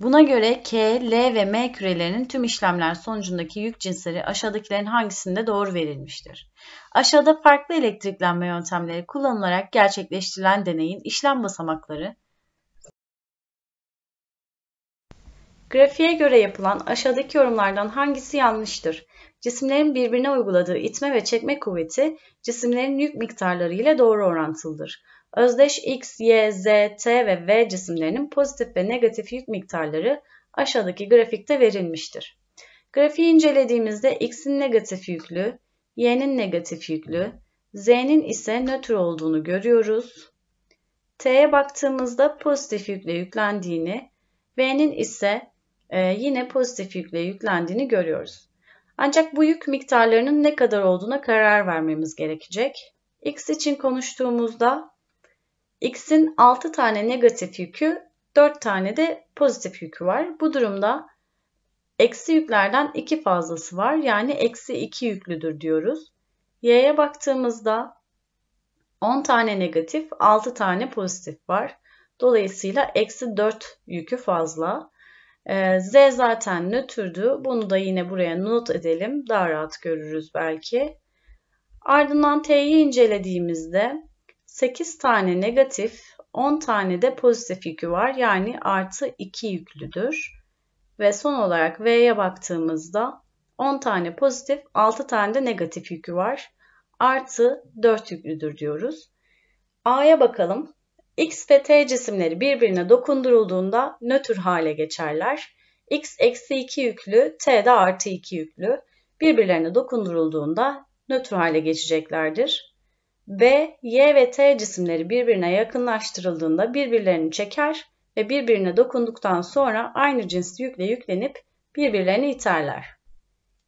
Buna göre K, L ve M kürelerinin tüm işlemler sonucundaki yük cinsleri aşağıdakilerin hangisinde doğru verilmiştir? Aşağıda farklı elektriklenme yöntemleri kullanılarak gerçekleştirilen deneyin işlem basamakları Grafiğe göre yapılan aşağıdaki yorumlardan hangisi yanlıştır? Cisimlerin birbirine uyguladığı itme ve çekme kuvveti cisimlerin yük miktarları ile doğru orantılıdır. Özdeş X, Y, Z, T ve V cisimlerinin pozitif ve negatif yük miktarları aşağıdaki grafikte verilmiştir. Grafiği incelediğimizde X'in negatif yüklü, Y'nin negatif yüklü, Z'nin ise nötr olduğunu görüyoruz. T'ye baktığımızda pozitif yükle yüklendiğini, V'nin ise e, yine pozitif yükle yüklendiğini görüyoruz. Ancak bu yük miktarlarının ne kadar olduğuna karar vermemiz gerekecek. X için konuştuğumuzda X'in 6 tane negatif yükü, 4 tane de pozitif yükü var. Bu durumda eksi yüklerden 2 fazlası var. Yani eksi 2 yüklüdür diyoruz. Y'ye baktığımızda 10 tane negatif, 6 tane pozitif var. Dolayısıyla eksi 4 yükü fazla. Ee, Z zaten nötrdü. Bunu da yine buraya not edelim. Daha rahat görürüz belki. Ardından T'yi incelediğimizde 8 tane negatif, 10 tane de pozitif yükü var. Yani artı 2 yüklüdür. Ve son olarak V'ye baktığımızda 10 tane pozitif, 6 tane de negatif yükü var. Artı 4 yüklüdür diyoruz. A'ya bakalım. X ve T cisimleri birbirine dokundurulduğunda nötr hale geçerler. X eksi 2 yüklü, T de artı 2 yüklü. Birbirlerine dokundurulduğunda nötr hale geçeceklerdir. B, Y ve T cisimleri birbirine yakınlaştırıldığında birbirlerini çeker ve birbirine dokunduktan sonra aynı cins yükle yüklenip birbirlerini iterler.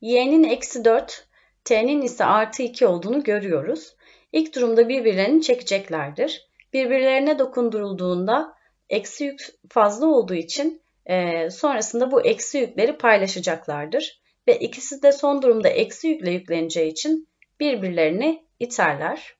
Y'nin eksi 4, T'nin ise artı 2 olduğunu görüyoruz. İlk durumda birbirlerini çekeceklerdir. Birbirlerine dokundurulduğunda eksi yük fazla olduğu için e, sonrasında bu eksi yükleri paylaşacaklardır. Ve ikisi de son durumda eksi yükle yükleneceği için birbirlerini iterler.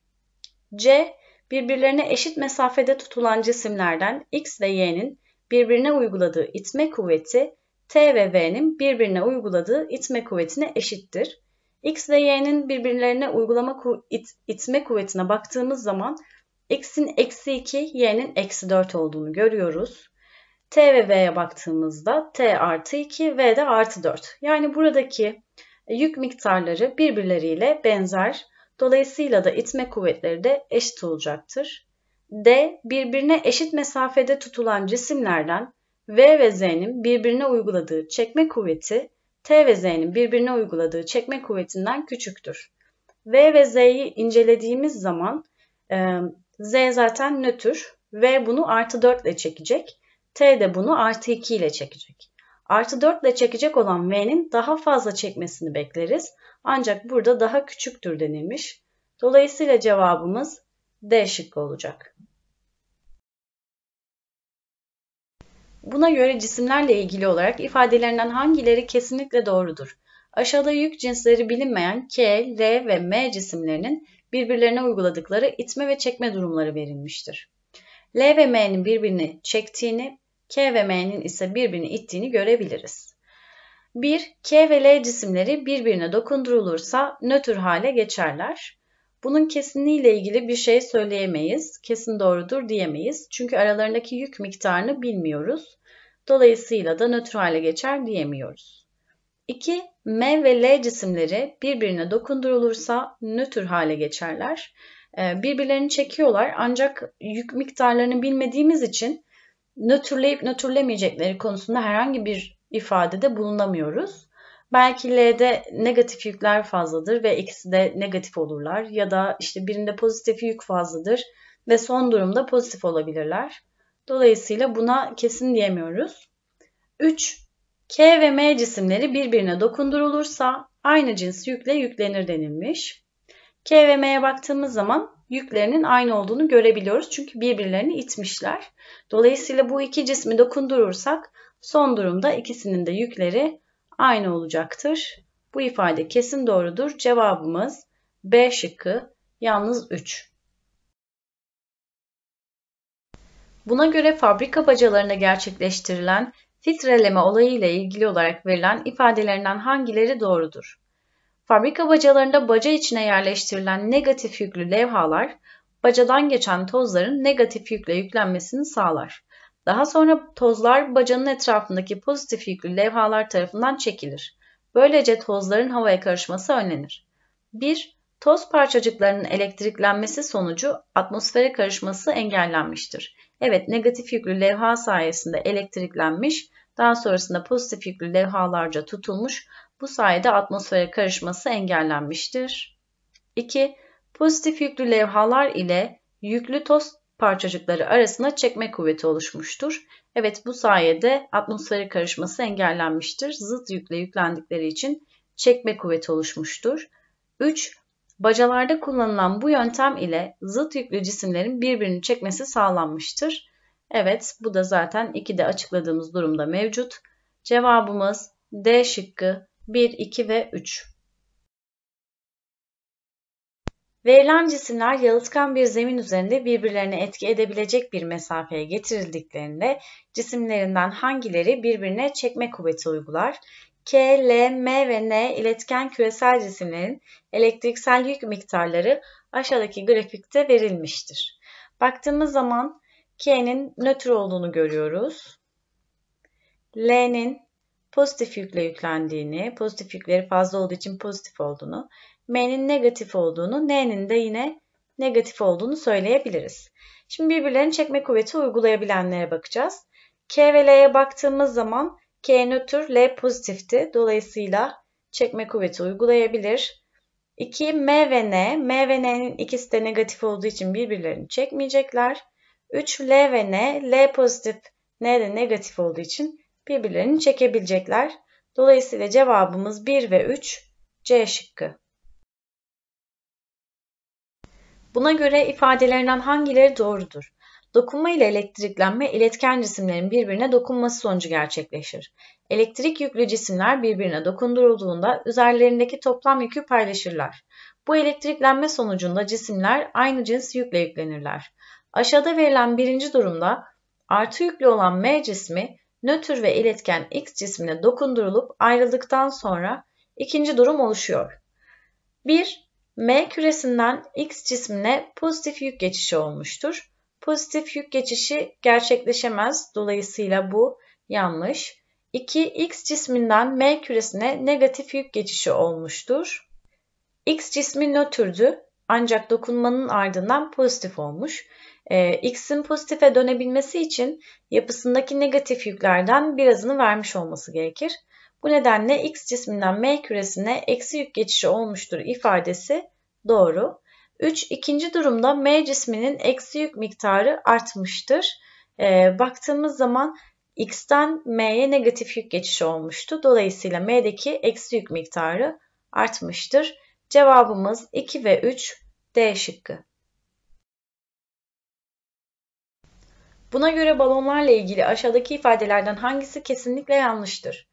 C, birbirlerine eşit mesafede tutulan cisimlerden X ve Y'nin birbirine uyguladığı itme kuvveti T ve V'nin birbirine uyguladığı itme kuvvetine eşittir. X ve Y'nin birbirlerine uygulama ku it itme kuvvetine baktığımız zaman X'in eksi 2, Y'nin eksi 4 olduğunu görüyoruz. T ve V'ye baktığımızda T artı 2, V de artı 4. Yani buradaki yük miktarları birbirleriyle benzer. Dolayısıyla da itme kuvvetleri de eşit olacaktır. D. Birbirine eşit mesafede tutulan cisimlerden V ve Z'nin birbirine uyguladığı çekme kuvveti T ve Z'nin birbirine uyguladığı çekme kuvvetinden küçüktür. V ve Z'yi incelediğimiz zaman e, Z zaten nötr. V bunu artı 4 ile çekecek. T de bunu artı 2 ile çekecek. Artı 4 ile çekecek olan V'nin daha fazla çekmesini bekleriz. Ancak burada daha küçüktür denilmiş. Dolayısıyla cevabımız D şıkkı olacak. Buna göre cisimlerle ilgili olarak ifadelerinden hangileri kesinlikle doğrudur? Aşağıda yük cinsleri bilinmeyen K, L ve M cisimlerinin birbirlerine uyguladıkları itme ve çekme durumları verilmiştir. L ve M'nin birbirini çektiğini, K ve M'nin ise birbirini ittiğini görebiliriz. 1. K ve L cisimleri birbirine dokundurulursa nötr hale geçerler. Bunun kesinliğiyle ilgili bir şey söyleyemeyiz, kesin doğrudur diyemeyiz. Çünkü aralarındaki yük miktarını bilmiyoruz. Dolayısıyla da nötr hale geçer diyemiyoruz. 2. M ve L cisimleri birbirine dokundurulursa nötr hale geçerler. Ee, birbirlerini çekiyorlar ancak yük miktarlarını bilmediğimiz için nötrleyip nötrlemeyecekleri konusunda herhangi bir ifadede bulunamıyoruz. Belki L'de negatif yükler fazladır ve ikisi de negatif olurlar ya da işte birinde pozitif yük fazladır ve son durumda pozitif olabilirler. Dolayısıyla buna kesin diyemiyoruz. 3. K ve M cisimleri birbirine dokundurulursa aynı cins yükle yüklenir denilmiş. K ve M'ye baktığımız zaman yüklerinin aynı olduğunu görebiliyoruz. Çünkü birbirlerini itmişler. Dolayısıyla bu iki cismi dokundurursak Son durumda ikisinin de yükleri aynı olacaktır. Bu ifade kesin doğrudur. Cevabımız B şıkkı yalnız 3. Buna göre fabrika bacalarında gerçekleştirilen filtreleme olayı ile ilgili olarak verilen ifadelerinden hangileri doğrudur? Fabrika bacalarında baca içine yerleştirilen negatif yüklü levhalar, bacadan geçen tozların negatif yükle yüklenmesini sağlar. Daha sonra tozlar bacanın etrafındaki pozitif yüklü levhalar tarafından çekilir. Böylece tozların havaya karışması önlenir. 1. Toz parçacıklarının elektriklenmesi sonucu atmosfere karışması engellenmiştir. Evet negatif yüklü levha sayesinde elektriklenmiş, daha sonrasında pozitif yüklü levhalarca tutulmuş, bu sayede atmosfere karışması engellenmiştir. 2. Pozitif yüklü levhalar ile yüklü toz parçacıkları arasında çekme kuvveti oluşmuştur. Evet bu sayede atmosferik karışması engellenmiştir. Zıt yükle yüklendikleri için çekme kuvveti oluşmuştur. 3. Bacalarda kullanılan bu yöntem ile zıt yüklü cisimlerin birbirini çekmesi sağlanmıştır. Evet bu da zaten 2'de açıkladığımız durumda mevcut. Cevabımız D şıkkı 1, 2 ve 3. Verilen cisimler yalıtkan bir zemin üzerinde birbirlerine etki edebilecek bir mesafeye getirildiklerinde cisimlerinden hangileri birbirine çekme kuvveti uygular? K, L, M ve N iletken küresel cisimlerin elektriksel yük miktarları aşağıdaki grafikte verilmiştir. Baktığımız zaman K'nin nötr olduğunu görüyoruz. L'nin pozitif yükle yüklendiğini, pozitif yükleri fazla olduğu için pozitif olduğunu M'nin negatif olduğunu, N'nin de yine negatif olduğunu söyleyebiliriz. Şimdi birbirlerini çekme kuvveti uygulayabilenlere bakacağız. K ve L'ye baktığımız zaman K nötr, L pozitifti. Dolayısıyla çekme kuvveti uygulayabilir. 2. M ve N. M ve N'nin ikisi de negatif olduğu için birbirlerini çekmeyecekler. 3. L ve N. L pozitif, N de negatif olduğu için birbirlerini çekebilecekler. Dolayısıyla cevabımız 1 ve 3 C şıkkı. Buna göre ifadelerinden hangileri doğrudur? Dokunma ile elektriklenme iletken cisimlerin birbirine dokunması sonucu gerçekleşir. Elektrik yüklü cisimler birbirine dokundurulduğunda üzerlerindeki toplam yükü paylaşırlar. Bu elektriklenme sonucunda cisimler aynı cins yükle yüklenirler. Aşağıda verilen birinci durumda artı yüklü olan M cismi nötr ve iletken X cismine dokundurulup ayrıldıktan sonra ikinci durum oluşuyor. 1. M küresinden X cismine pozitif yük geçişi olmuştur. Pozitif yük geçişi gerçekleşemez. Dolayısıyla bu yanlış. 2. X cisminden M küresine negatif yük geçişi olmuştur. X cismi nötrdü ancak dokunmanın ardından pozitif olmuş. Ee, X'in pozitife dönebilmesi için yapısındaki negatif yüklerden birazını vermiş olması gerekir. Bu nedenle X cisminden M küresine eksi yük geçişi olmuştur ifadesi doğru. 3. ikinci durumda M cisminin eksi yük miktarı artmıştır. E, baktığımız zaman X'ten M'ye negatif yük geçişi olmuştu. Dolayısıyla M'deki eksi yük miktarı artmıştır. Cevabımız 2 ve 3 D şıkkı. Buna göre balonlarla ilgili aşağıdaki ifadelerden hangisi kesinlikle yanlıştır?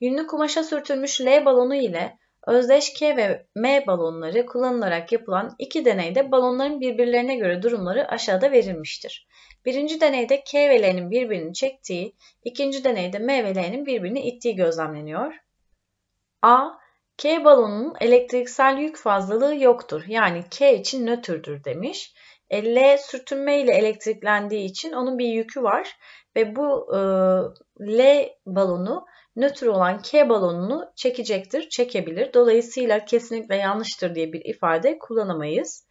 Yünlü kumaşa sürtülmüş L balonu ile özdeş K ve M balonları kullanılarak yapılan iki deneyde balonların birbirlerine göre durumları aşağıda verilmiştir. Birinci deneyde K ve L'nin birbirini çektiği, ikinci deneyde M ve L'nin birbirini ittiği gözlemleniyor. A. K balonunun elektriksel yük fazlalığı yoktur. Yani K için nötrdür demiş. E, L sürtünme ile elektriklendiği için onun bir yükü var ve bu e, L balonu nötr olan K balonunu çekecektir, çekebilir. Dolayısıyla kesinlikle yanlıştır diye bir ifade kullanamayız.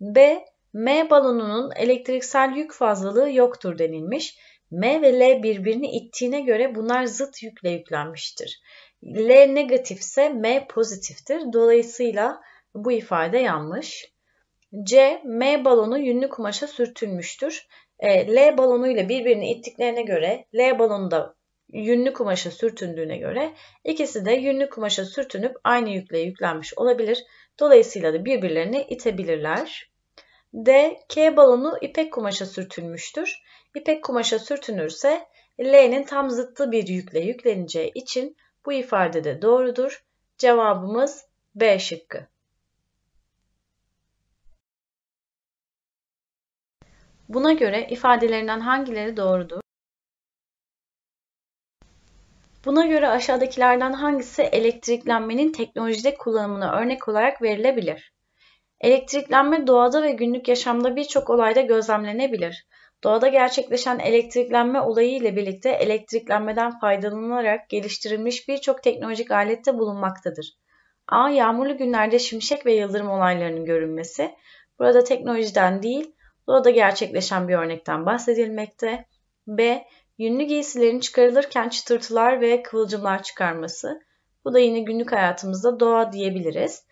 B. M balonunun elektriksel yük fazlalığı yoktur denilmiş. M ve L birbirini ittiğine göre bunlar zıt yükle yüklenmiştir. L negatifse M pozitiftir. Dolayısıyla bu ifade yanlış. C. M balonu yünlü kumaşa sürtülmüştür. E, L balonu ile birbirini ittiklerine göre L balonu da yünlü kumaşa sürtündüğüne göre ikisi de yünlü kumaşa sürtünüp aynı yükle yüklenmiş olabilir. Dolayısıyla da birbirlerini itebilirler. D. K balonu ipek kumaşa sürtülmüştür. İpek kumaşa sürtünürse L'nin tam zıttı bir yükle yükleneceği için bu ifade de doğrudur. Cevabımız B şıkkı. Buna göre ifadelerinden hangileri doğrudur? Buna göre aşağıdakilerden hangisi elektriklenmenin teknolojide kullanımına örnek olarak verilebilir? Elektriklenme doğada ve günlük yaşamda birçok olayda gözlemlenebilir. Doğada gerçekleşen elektriklenme olayı ile birlikte elektriklenmeden faydalanılarak geliştirilmiş birçok teknolojik alette bulunmaktadır. A. Yağmurlu günlerde şimşek ve yıldırım olaylarının görünmesi. Burada teknolojiden değil, doğada gerçekleşen bir örnekten bahsedilmekte. B. Yünlü giysilerin çıkarılırken çıtırtılar ve kıvılcımlar çıkarması. Bu da yine günlük hayatımızda doğa diyebiliriz.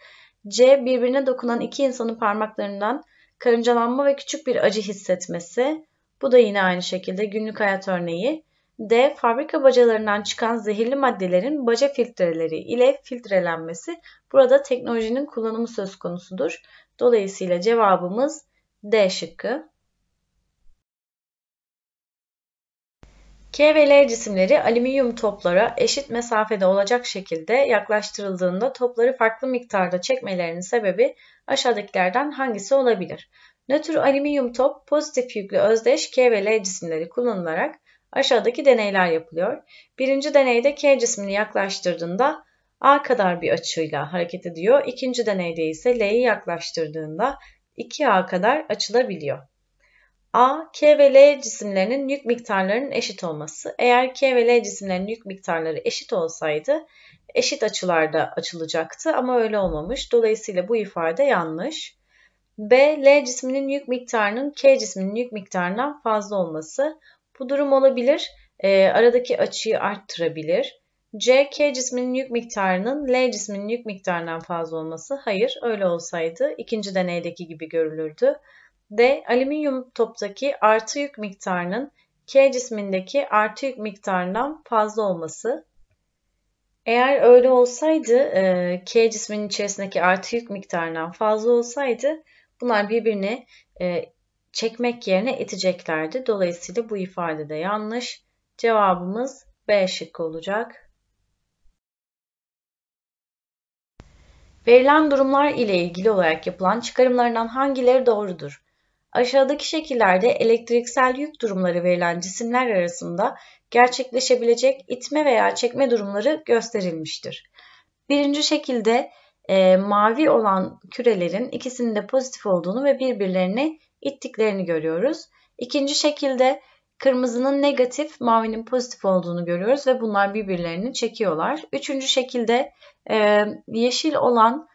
C. Birbirine dokunan iki insanın parmaklarından karıncalanma ve küçük bir acı hissetmesi. Bu da yine aynı şekilde günlük hayat örneği. D. Fabrika bacalarından çıkan zehirli maddelerin baca filtreleri ile filtrelenmesi. Burada teknolojinin kullanımı söz konusudur. Dolayısıyla cevabımız D şıkkı. K ve L cisimleri alüminyum toplara eşit mesafede olacak şekilde yaklaştırıldığında topları farklı miktarda çekmelerinin sebebi aşağıdakilerden hangisi olabilir? Nötr alüminyum top pozitif yüklü özdeş K ve L cisimleri kullanılarak aşağıdaki deneyler yapılıyor. Birinci deneyde K cismini yaklaştırdığında A kadar bir açıyla hareket ediyor. İkinci deneyde ise L'yi yaklaştırdığında 2A kadar açılabiliyor. A, K ve L cisimlerinin yük miktarlarının eşit olması. Eğer K ve L cisimlerinin yük miktarları eşit olsaydı eşit açılarda açılacaktı ama öyle olmamış. Dolayısıyla bu ifade yanlış. B, L cisminin yük miktarının K cisminin yük miktarından fazla olması. Bu durum olabilir. E, aradaki açıyı arttırabilir. C, K cisminin yük miktarının L cisminin yük miktarından fazla olması. Hayır, öyle olsaydı ikinci deneydeki gibi görülürdü. D. Alüminyum toptaki artı yük miktarının K cismindeki artı yük miktarından fazla olması. Eğer öyle olsaydı e, K cisminin içerisindeki artı yük miktarından fazla olsaydı bunlar birbirini e, çekmek yerine iteceklerdi. Dolayısıyla bu ifade de yanlış. Cevabımız B şıkkı olacak. Verilen durumlar ile ilgili olarak yapılan çıkarımlarından hangileri doğrudur? Aşağıdaki şekillerde elektriksel yük durumları verilen cisimler arasında gerçekleşebilecek itme veya çekme durumları gösterilmiştir. Birinci şekilde e, mavi olan kürelerin ikisinin de pozitif olduğunu ve birbirlerini ittiklerini görüyoruz. İkinci şekilde kırmızının negatif, mavinin pozitif olduğunu görüyoruz ve bunlar birbirlerini çekiyorlar. Üçüncü şekilde e, yeşil olan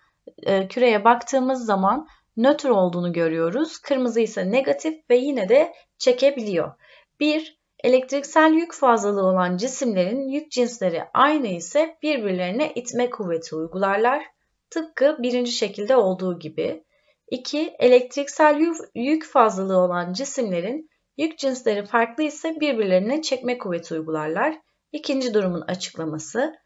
e, küreye baktığımız zaman nötr olduğunu görüyoruz. Kırmızı ise negatif ve yine de çekebiliyor. 1. Elektriksel yük fazlalığı olan cisimlerin yük cinsleri aynı ise birbirlerine itme kuvveti uygularlar. Tıpkı birinci şekilde olduğu gibi. 2. Elektriksel yük fazlalığı olan cisimlerin yük cinsleri farklı ise birbirlerine çekme kuvveti uygularlar. İkinci durumun açıklaması.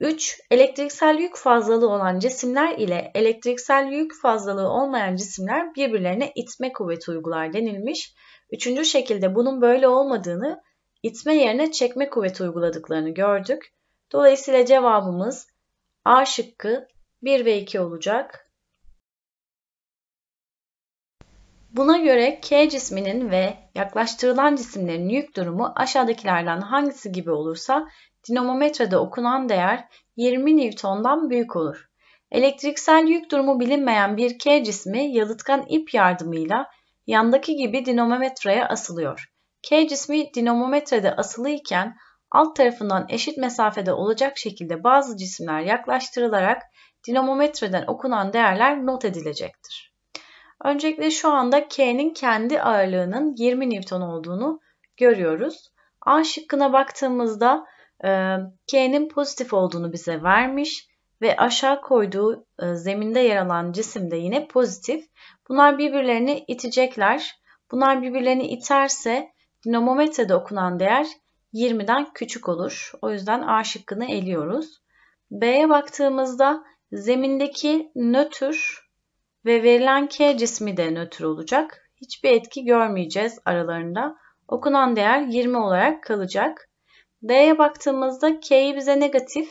3. Elektriksel yük fazlalığı olan cisimler ile elektriksel yük fazlalığı olmayan cisimler birbirlerine itme kuvveti uygular denilmiş. Üçüncü şekilde bunun böyle olmadığını itme yerine çekme kuvveti uyguladıklarını gördük. Dolayısıyla cevabımız A şıkkı 1 ve 2 olacak. Buna göre K cisminin ve yaklaştırılan cisimlerin yük durumu aşağıdakilerden hangisi gibi olursa dinamometrede okunan değer 20 Newton'dan büyük olur. Elektriksel yük durumu bilinmeyen bir K cismi yalıtkan ip yardımıyla yandaki gibi dinamometreye asılıyor. K cismi dinamometrede asılıyken alt tarafından eşit mesafede olacak şekilde bazı cisimler yaklaştırılarak dinamometreden okunan değerler not edilecektir. Öncelikle şu anda K'nin kendi ağırlığının 20 Newton olduğunu görüyoruz. A şıkkına baktığımızda ee, K'nin pozitif olduğunu bize vermiş ve aşağı koyduğu e, zeminde yer alan cisim de yine pozitif. Bunlar birbirlerini itecekler. Bunlar birbirlerini iterse dinamometrede okunan değer 20'den küçük olur. O yüzden A şıkkını eliyoruz. B'ye baktığımızda zemindeki nötr ve verilen K cismi de nötr olacak. Hiçbir etki görmeyeceğiz aralarında. Okunan değer 20 olarak kalacak. D'ye baktığımızda K'yi bize negatif,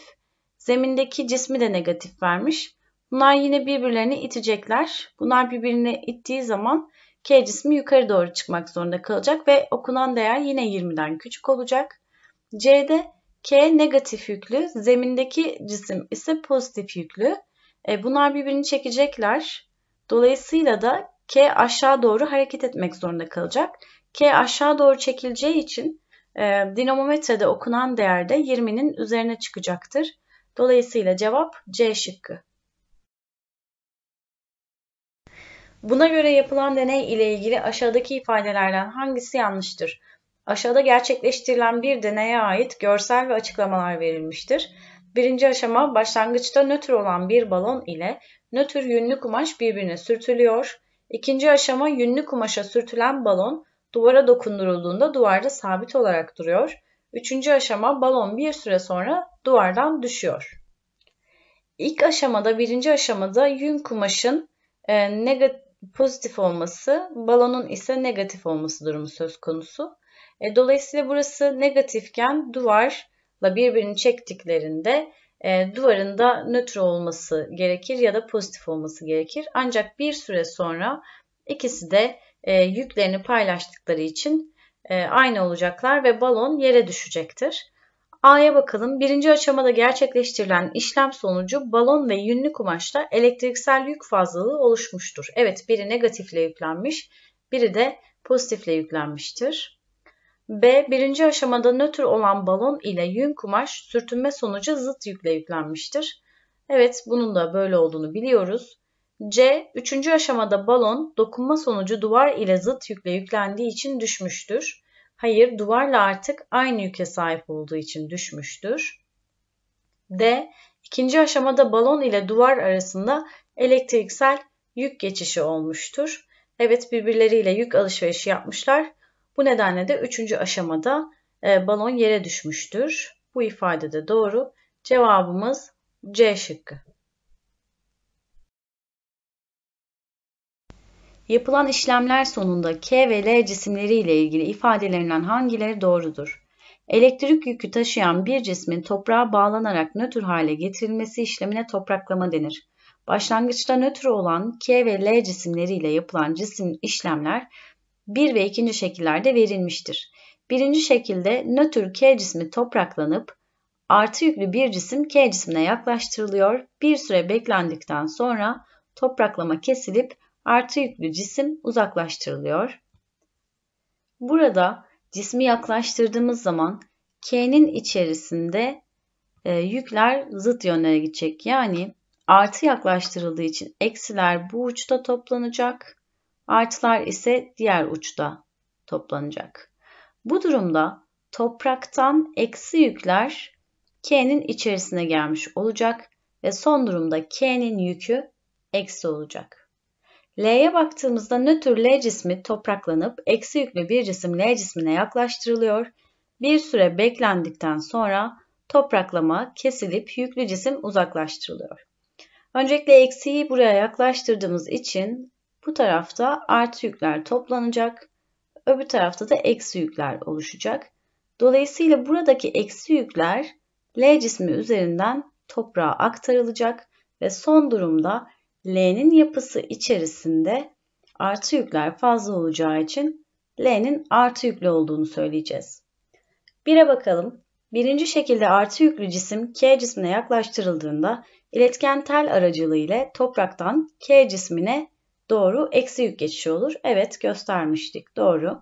zemindeki cismi de negatif vermiş. Bunlar yine birbirlerini itecekler. Bunlar birbirini ittiği zaman K cismi yukarı doğru çıkmak zorunda kalacak ve okunan değer yine 20'den küçük olacak. C'de K negatif yüklü, zemindeki cisim ise pozitif yüklü. E, bunlar birbirini çekecekler. Dolayısıyla da K aşağı doğru hareket etmek zorunda kalacak. K aşağı doğru çekileceği için e, ee, dinamometrede okunan değer de 20'nin üzerine çıkacaktır. Dolayısıyla cevap C şıkkı. Buna göre yapılan deney ile ilgili aşağıdaki ifadelerden hangisi yanlıştır? Aşağıda gerçekleştirilen bir deneye ait görsel ve açıklamalar verilmiştir. Birinci aşama başlangıçta nötr olan bir balon ile nötr yünlü kumaş birbirine sürtülüyor. İkinci aşama yünlü kumaşa sürtülen balon Duvara dokundurulduğunda duvarda sabit olarak duruyor. Üçüncü aşama balon bir süre sonra duvardan düşüyor. İlk aşamada, birinci aşamada yün kumaşın e, negatif, pozitif olması, balonun ise negatif olması durumu söz konusu. E, dolayısıyla burası negatifken duvarla birbirini çektiklerinde e, duvarın da nötr olması gerekir ya da pozitif olması gerekir. Ancak bir süre sonra ikisi de e, yüklerini paylaştıkları için e, aynı olacaklar ve balon yere düşecektir. A'ya bakalım. Birinci aşamada gerçekleştirilen işlem sonucu balon ve yünlü kumaşta elektriksel yük fazlalığı oluşmuştur. Evet biri negatifle yüklenmiş, biri de pozitifle yüklenmiştir. B. Birinci aşamada nötr olan balon ile yün kumaş sürtünme sonucu zıt yükle yüklenmiştir. Evet bunun da böyle olduğunu biliyoruz. C. Üçüncü aşamada balon dokunma sonucu duvar ile zıt yükle yüklendiği için düşmüştür. Hayır, duvarla artık aynı yüke sahip olduğu için düşmüştür. D. İkinci aşamada balon ile duvar arasında elektriksel yük geçişi olmuştur. Evet, birbirleriyle yük alışverişi yapmışlar. Bu nedenle de üçüncü aşamada e, balon yere düşmüştür. Bu ifade de doğru. Cevabımız C şıkkı. Yapılan işlemler sonunda K ve L cisimleri ile ilgili ifadelerinden hangileri doğrudur? Elektrik yükü taşıyan bir cismin toprağa bağlanarak nötr hale getirilmesi işlemine topraklama denir. Başlangıçta nötr olan K ve L cisimleri ile yapılan cisim işlemler bir ve ikinci şekillerde verilmiştir. Birinci şekilde nötr K cismi topraklanıp artı yüklü bir cisim K cismine yaklaştırılıyor. Bir süre beklendikten sonra topraklama kesilip artı yüklü cisim uzaklaştırılıyor. Burada cismi yaklaştırdığımız zaman K'nin içerisinde e, yükler zıt yönlere gidecek. Yani artı yaklaştırıldığı için eksiler bu uçta toplanacak, artılar ise diğer uçta toplanacak. Bu durumda topraktan eksi yükler K'nin içerisine gelmiş olacak ve son durumda K'nin yükü eksi olacak. L'ye baktığımızda nötr L cismi topraklanıp eksi yüklü bir cisim L cismine yaklaştırılıyor. Bir süre beklendikten sonra topraklama kesilip yüklü cisim uzaklaştırılıyor. Öncelikle eksiği buraya yaklaştırdığımız için bu tarafta artı yükler toplanacak. Öbür tarafta da eksi yükler oluşacak. Dolayısıyla buradaki eksi yükler L cismi üzerinden toprağa aktarılacak ve son durumda L'nin yapısı içerisinde artı yükler fazla olacağı için L'nin artı yüklü olduğunu söyleyeceğiz. 1'e bakalım. Birinci şekilde artı yüklü cisim K cismine yaklaştırıldığında iletken tel aracılığı ile topraktan K cismine doğru eksi yük geçişi olur. Evet göstermiştik. Doğru.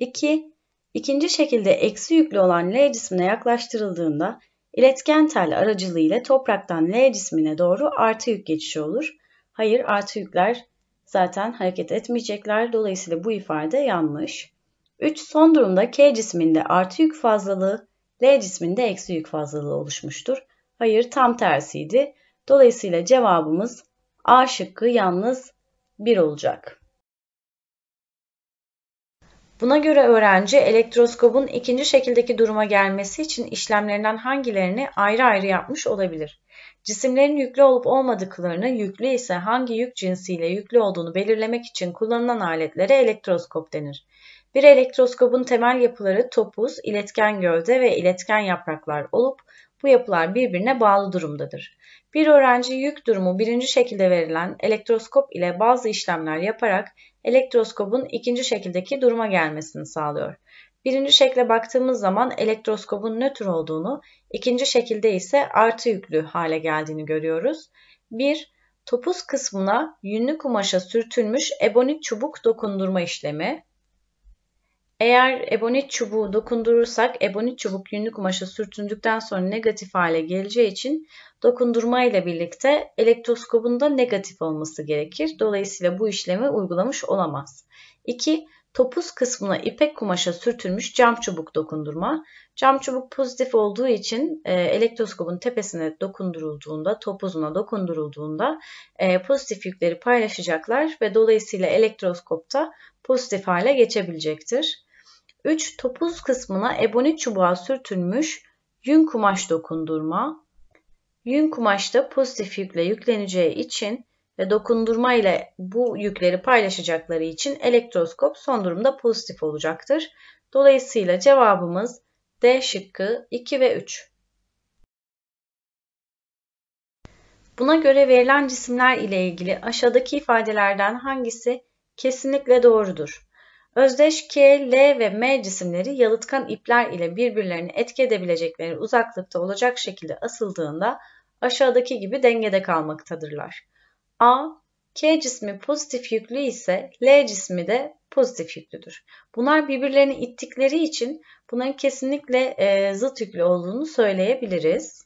2. İkinci şekilde eksi yüklü olan L cismine yaklaştırıldığında iletken tel aracılığı ile topraktan L cismine doğru artı yük geçişi olur. Hayır artı yükler zaten hareket etmeyecekler. Dolayısıyla bu ifade yanlış. 3. Son durumda K cisminde artı yük fazlalığı, L cisminde eksi yük fazlalığı oluşmuştur. Hayır tam tersiydi. Dolayısıyla cevabımız A şıkkı yalnız 1 olacak. Buna göre öğrenci elektroskopun ikinci şekildeki duruma gelmesi için işlemlerinden hangilerini ayrı ayrı yapmış olabilir? Cisimlerin yüklü olup olmadıklarını, yüklü ise hangi yük cinsiyle yüklü olduğunu belirlemek için kullanılan aletlere elektroskop denir. Bir elektroskopun temel yapıları topuz, iletken gövde ve iletken yapraklar olup bu yapılar birbirine bağlı durumdadır. Bir öğrenci yük durumu birinci şekilde verilen elektroskop ile bazı işlemler yaparak elektroskopun ikinci şekildeki duruma gelmesini sağlıyor. Birinci şekle baktığımız zaman elektroskobun nötr olduğunu, ikinci şekilde ise artı yüklü hale geldiğini görüyoruz. 1. Topuz kısmına yünlü kumaşa sürtülmüş ebonit çubuk dokundurma işlemi. Eğer ebonit çubuğu dokundurursak ebonit çubuk yünlü kumaşa sürtündükten sonra negatif hale geleceği için dokundurma ile birlikte elektroskobunda negatif olması gerekir. Dolayısıyla bu işlemi uygulamış olamaz. 2 topuz kısmına ipek kumaşa sürtülmüş cam çubuk dokundurma. Cam çubuk pozitif olduğu için e, elektroskopun tepesine dokundurulduğunda, topuzuna dokundurulduğunda e, pozitif yükleri paylaşacaklar ve dolayısıyla elektroskopta pozitif hale geçebilecektir. 3. Topuz kısmına ebonit çubuğa sürtülmüş yün kumaş dokundurma. Yün kumaşta pozitif yükle yükleneceği için ve dokundurma ile bu yükleri paylaşacakları için elektroskop son durumda pozitif olacaktır. Dolayısıyla cevabımız D şıkkı 2 ve 3. Buna göre verilen cisimler ile ilgili aşağıdaki ifadelerden hangisi kesinlikle doğrudur? Özdeş K, L ve M cisimleri yalıtkan ipler ile birbirlerini etki edebilecekleri uzaklıkta olacak şekilde asıldığında aşağıdaki gibi dengede kalmaktadırlar. A, K cismi pozitif yüklü ise L cismi de pozitif yüklüdür. Bunlar birbirlerini ittikleri için bunların kesinlikle e, zıt yüklü olduğunu söyleyebiliriz.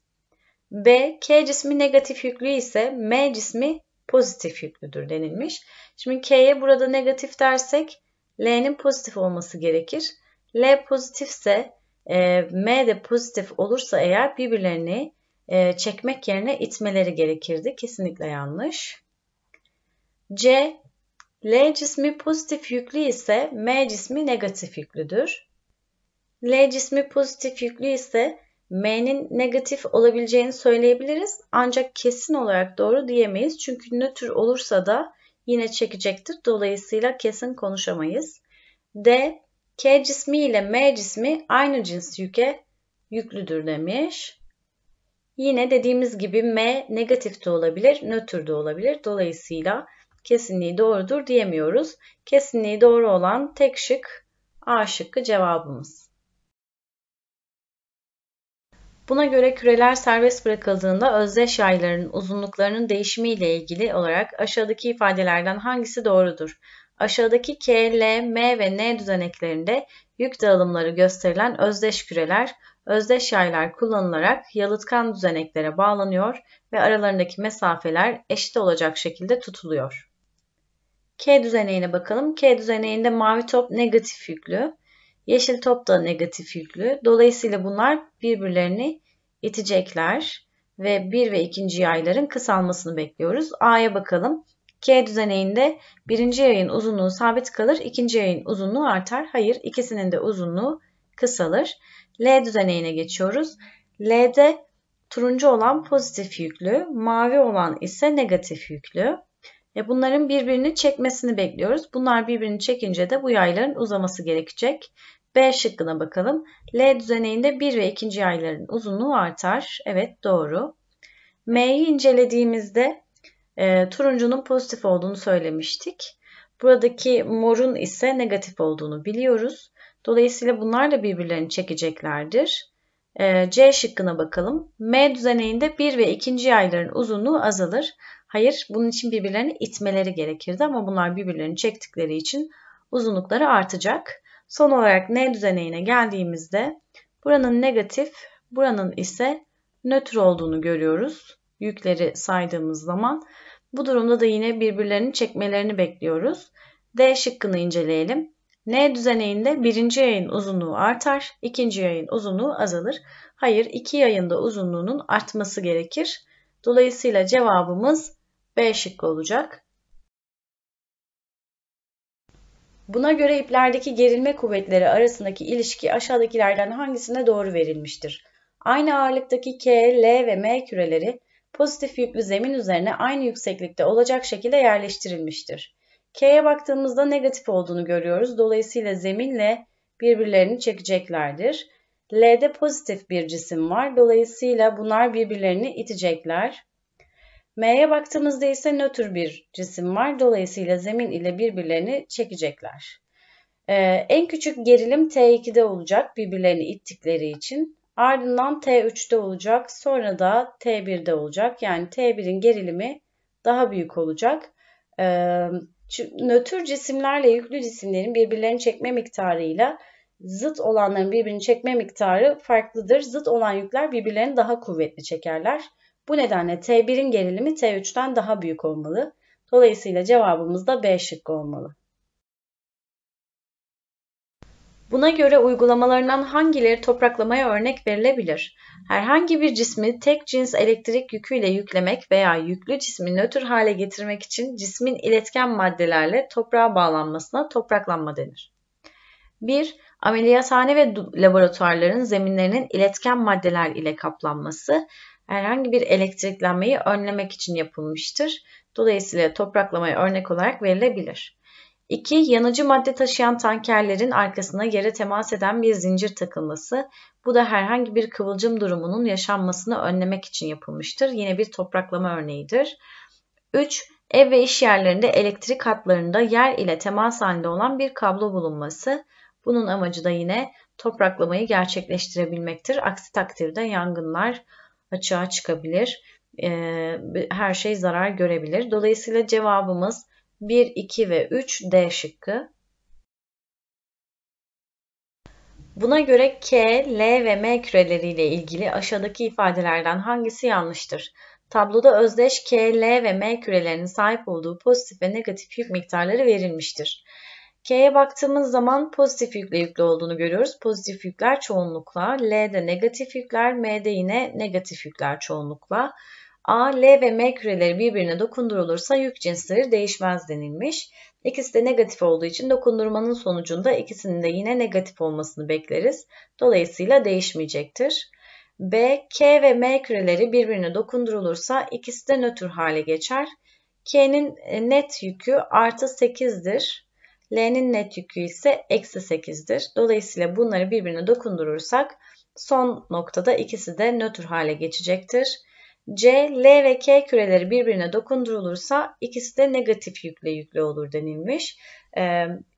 B, K cismi negatif yüklü ise M cismi pozitif yüklüdür denilmiş. Şimdi K'ye burada negatif dersek L'nin pozitif olması gerekir. L pozitifse e, M de pozitif olursa eğer birbirlerini e, çekmek yerine itmeleri gerekirdi. Kesinlikle yanlış. C. L cismi pozitif yüklü ise M cismi negatif yüklüdür. L cismi pozitif yüklü ise M'nin negatif olabileceğini söyleyebiliriz. Ancak kesin olarak doğru diyemeyiz. Çünkü nötr olursa da yine çekecektir. Dolayısıyla kesin konuşamayız. D. K cismi ile M cismi aynı cins yüke yüklüdür demiş. Yine dediğimiz gibi M negatif de olabilir, nötr de olabilir. Dolayısıyla kesinliği doğrudur diyemiyoruz. Kesinliği doğru olan tek şık A şıkkı cevabımız. Buna göre küreler serbest bırakıldığında özdeş yayların uzunluklarının değişimi ile ilgili olarak aşağıdaki ifadelerden hangisi doğrudur? Aşağıdaki K, L, M ve N düzeneklerinde yük dağılımları gösterilen özdeş küreler özdeş yaylar kullanılarak yalıtkan düzeneklere bağlanıyor ve aralarındaki mesafeler eşit olacak şekilde tutuluyor. K düzeneğine bakalım. K düzeneğinde mavi top negatif yüklü, yeşil top da negatif yüklü. Dolayısıyla bunlar birbirlerini itecekler ve 1 ve 2. yayların kısalmasını bekliyoruz. A'ya bakalım. K düzeneğinde birinci yayın uzunluğu sabit kalır, ikinci yayın uzunluğu artar. Hayır, ikisinin de uzunluğu kısalır. L düzeneğine geçiyoruz. L'de turuncu olan pozitif yüklü, mavi olan ise negatif yüklü. Ve bunların birbirini çekmesini bekliyoruz. Bunlar birbirini çekince de bu yayların uzaması gerekecek. B şıkkına bakalım. L düzeneğinde 1 ve 2. yayların uzunluğu artar. Evet doğru. M'yi incelediğimizde e, turuncunun pozitif olduğunu söylemiştik. Buradaki morun ise negatif olduğunu biliyoruz. Dolayısıyla bunlar da birbirlerini çekeceklerdir. Ee, C şıkkına bakalım. M düzeneğinde 1 ve 2. yayların uzunluğu azalır. Hayır, bunun için birbirlerini itmeleri gerekirdi ama bunlar birbirlerini çektikleri için uzunlukları artacak. Son olarak N düzeneğine geldiğimizde buranın negatif, buranın ise nötr olduğunu görüyoruz. Yükleri saydığımız zaman bu durumda da yine birbirlerini çekmelerini bekliyoruz. D şıkkını inceleyelim. N düzeneğinde birinci yayın uzunluğu artar, ikinci yayın uzunluğu azalır. Hayır, iki yayında uzunluğunun artması gerekir. Dolayısıyla cevabımız B şıkkı olacak. Buna göre iplerdeki gerilme kuvvetleri arasındaki ilişki aşağıdakilerden hangisine doğru verilmiştir? Aynı ağırlıktaki K, L ve M küreleri pozitif yüklü zemin üzerine aynı yükseklikte olacak şekilde yerleştirilmiştir. K'ye baktığımızda negatif olduğunu görüyoruz. Dolayısıyla zeminle birbirlerini çekeceklerdir. L'de pozitif bir cisim var. Dolayısıyla bunlar birbirlerini itecekler. M'ye baktığımızda ise nötr bir cisim var. Dolayısıyla zemin ile birbirlerini çekecekler. Ee, en küçük gerilim T2'de olacak birbirlerini ittikleri için. Ardından t 3de olacak. Sonra da T1'de olacak. Yani T1'in gerilimi daha büyük olacak. Ee, nötr cisimlerle yüklü cisimlerin birbirlerini çekme miktarıyla zıt olanların birbirini çekme miktarı farklıdır. Zıt olan yükler birbirlerini daha kuvvetli çekerler. Bu nedenle T1'in gerilimi T3'ten daha büyük olmalı. Dolayısıyla cevabımız da B şıkkı olmalı. Buna göre uygulamalarından hangileri topraklamaya örnek verilebilir? Herhangi bir cismi tek cins elektrik yüküyle yüklemek veya yüklü cismi nötr hale getirmek için cismin iletken maddelerle toprağa bağlanmasına topraklanma denir. 1. Ameliyathane ve laboratuvarların zeminlerinin iletken maddeler ile kaplanması herhangi bir elektriklenmeyi önlemek için yapılmıştır. Dolayısıyla topraklamaya örnek olarak verilebilir. 2. Yanıcı madde taşıyan tankerlerin arkasına yere temas eden bir zincir takılması. Bu da herhangi bir kıvılcım durumunun yaşanmasını önlemek için yapılmıştır. Yine bir topraklama örneğidir. 3. Ev ve iş yerlerinde elektrik hatlarında yer ile temas halinde olan bir kablo bulunması. Bunun amacı da yine topraklamayı gerçekleştirebilmektir. Aksi takdirde yangınlar açığa çıkabilir. Ee, her şey zarar görebilir. Dolayısıyla cevabımız 1, 2 ve 3 D şıkkı. Buna göre K, L ve M küreleriyle ilgili aşağıdaki ifadelerden hangisi yanlıştır? Tabloda özdeş K, L ve M kürelerinin sahip olduğu pozitif ve negatif yük miktarları verilmiştir. K'ye baktığımız zaman pozitif yükle yüklü olduğunu görüyoruz. Pozitif yükler çoğunlukla, L'de negatif yükler, M'de yine negatif yükler çoğunlukla. A, L ve M küreleri birbirine dokundurulursa yük cinsleri değişmez denilmiş. İkisi de negatif olduğu için dokundurmanın sonucunda ikisinin de yine negatif olmasını bekleriz. Dolayısıyla değişmeyecektir. B, K ve M küreleri birbirine dokundurulursa ikisi de nötr hale geçer. K'nin e, net yükü artı 8'dir. L'nin net yükü ise eksi 8'dir. Dolayısıyla bunları birbirine dokundurursak son noktada ikisi de nötr hale geçecektir. C, L ve K küreleri birbirine dokundurulursa ikisi de negatif yükle yüklü olur denilmiş.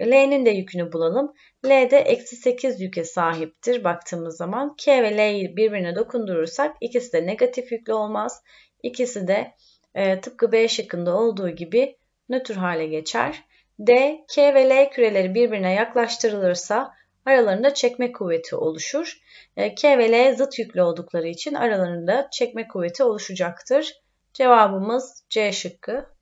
L'nin de yükünü bulalım. L de eksi 8 yüke sahiptir baktığımız zaman. K ve L'yi birbirine dokundurursak ikisi de negatif yüklü olmaz. İkisi de tıpkı B şıkkında olduğu gibi nötr hale geçer. D, K ve L küreleri birbirine yaklaştırılırsa aralarında çekme kuvveti oluşur. E, K ve L zıt yüklü oldukları için aralarında çekme kuvveti oluşacaktır. Cevabımız C şıkkı.